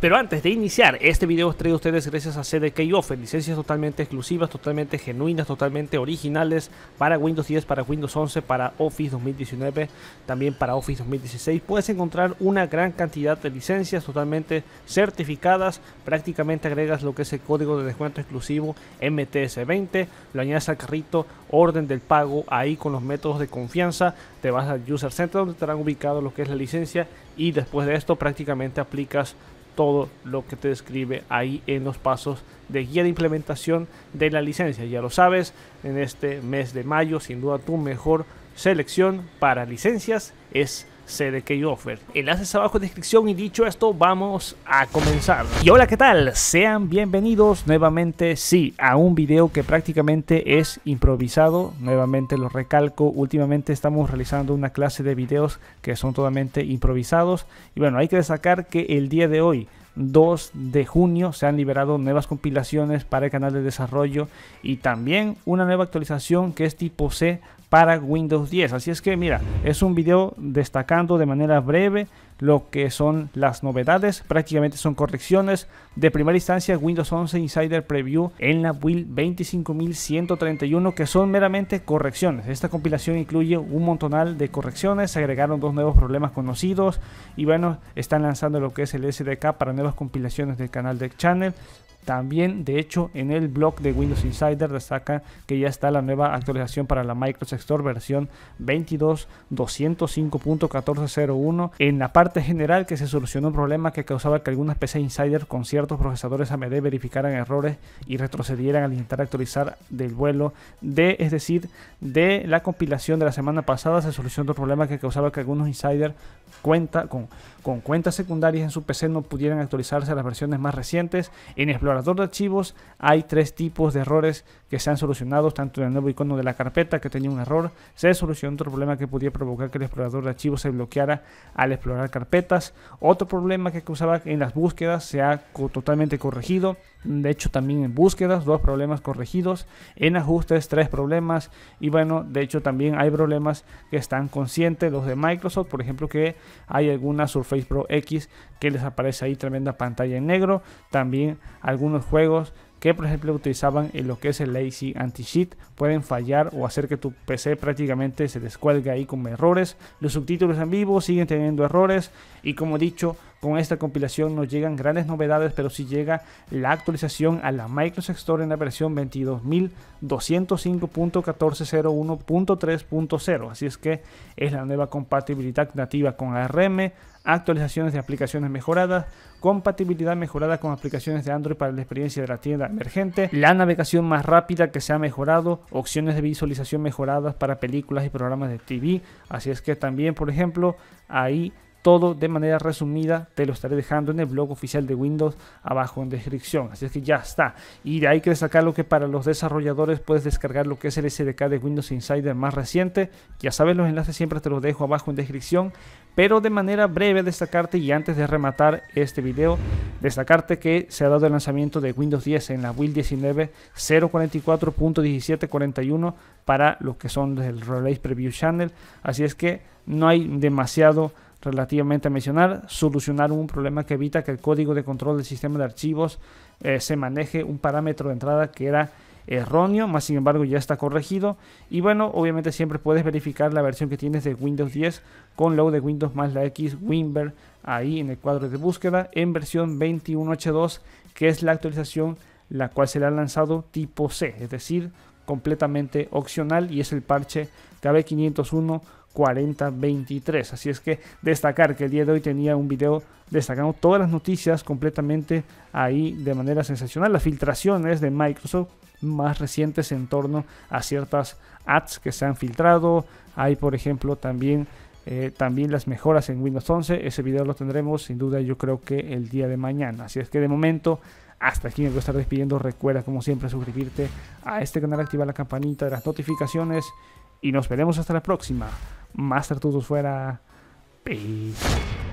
Pero antes de iniciar, este video os traigo a ustedes gracias a CDK Offer, licencias totalmente exclusivas, totalmente genuinas, totalmente originales para Windows 10, para Windows 11, para Office 2019, también para Office 2016. Puedes encontrar una gran cantidad de licencias totalmente certificadas, prácticamente agregas lo que es el código de descuento exclusivo MTS20, lo añades al carrito, orden del pago, ahí con los métodos de confianza, te vas al User Center donde estarán ubicados lo que es la licencia y después de esto prácticamente aplicas todo lo que te describe ahí en los pasos de guía de implementación de la licencia. Ya lo sabes, en este mes de mayo, sin duda tu mejor selección para licencias es CDK Offer. Enlaces abajo en descripción y dicho esto, vamos a comenzar. Y hola, ¿qué tal? Sean bienvenidos nuevamente, sí, a un video que prácticamente es improvisado. Nuevamente lo recalco, últimamente estamos realizando una clase de videos que son totalmente improvisados. Y bueno, hay que destacar que el día de hoy 2 de junio se han liberado nuevas compilaciones para el canal de desarrollo y también una nueva actualización que es tipo C para Windows 10. Así es que mira, es un video destacando de manera breve lo que son las novedades. Prácticamente son correcciones de primera instancia Windows 11 Insider Preview en la build 25131 que son meramente correcciones. Esta compilación incluye un montonal de correcciones, se agregaron dos nuevos problemas conocidos y bueno, están lanzando lo que es el SDK para nuevas compilaciones del canal de Channel también, de hecho, en el blog de Windows Insider destaca que ya está la nueva actualización para la Microsoft Store versión 22.205.1401. En la parte general que se solucionó un problema que causaba que algunas PC Insider con ciertos procesadores AMD verificaran errores y retrocedieran al intentar actualizar del vuelo de, es decir, de la compilación de la semana pasada se solucionó un problema que causaba que algunos Insider cuenta con, cuentas secundarias en su PC no pudieran actualizarse a las versiones más recientes. En Explorer de archivos hay tres tipos de errores que se han solucionado, tanto en el nuevo icono de la carpeta que tenía un error, se solucionó otro problema que podía provocar que el explorador de archivos se bloqueara al explorar carpetas, otro problema que causaba en las búsquedas se ha totalmente corregido, de hecho también en búsquedas dos problemas corregidos, en ajustes tres problemas y bueno, de hecho también hay problemas que están conscientes los de Microsoft, por ejemplo que hay alguna Surface Pro X que les aparece ahí tremenda pantalla en negro, también hay algunos juegos que por ejemplo utilizaban en lo que es el lazy anti-cheat pueden fallar o hacer que tu PC prácticamente se descuelgue ahí con errores. Los subtítulos en vivo siguen teniendo errores y como dicho con esta compilación no llegan grandes novedades, pero sí llega la actualización a la Microsoft Store en la versión 22.205.1401.3.0. Así es que es la nueva compatibilidad nativa con ARM, actualizaciones de aplicaciones mejoradas, compatibilidad mejorada con aplicaciones de Android para la experiencia de la tienda emergente, la navegación más rápida que se ha mejorado, opciones de visualización mejoradas para películas y programas de TV. Así es que también, por ejemplo, ahí todo de manera resumida te lo estaré dejando en el blog oficial de Windows abajo en descripción. Así es que ya está. Y de ahí que destacar lo que para los desarrolladores puedes descargar lo que es el SDK de Windows Insider más reciente. Ya sabes, los enlaces siempre te los dejo abajo en descripción. Pero de manera breve destacarte y antes de rematar este video, destacarte que se ha dado el lanzamiento de Windows 10 en la build 19 para los que son del Relay Preview Channel. Así es que no hay demasiado relativamente a mencionar, solucionar un problema que evita que el código de control del sistema de archivos eh, se maneje un parámetro de entrada que era erróneo, más sin embargo ya está corregido. Y bueno, obviamente siempre puedes verificar la versión que tienes de Windows 10 con load de Windows más la X Winver ahí en el cuadro de búsqueda en versión 21H2 que es la actualización la cual se le ha lanzado tipo C, es decir, completamente opcional y es el parche KB501 4023. Así es que destacar que el día de hoy tenía un video destacando todas las noticias completamente ahí de manera sensacional. Las filtraciones de Microsoft más recientes en torno a ciertas ads que se han filtrado. Hay, por ejemplo, también eh, también las mejoras en Windows 11. Ese video lo tendremos sin duda yo creo que el día de mañana. Así es que de momento hasta aquí me voy a estar despidiendo. Recuerda como siempre suscribirte a este canal, activar la campanita de las notificaciones y nos veremos hasta la próxima. Master Tutus fuera. Peace.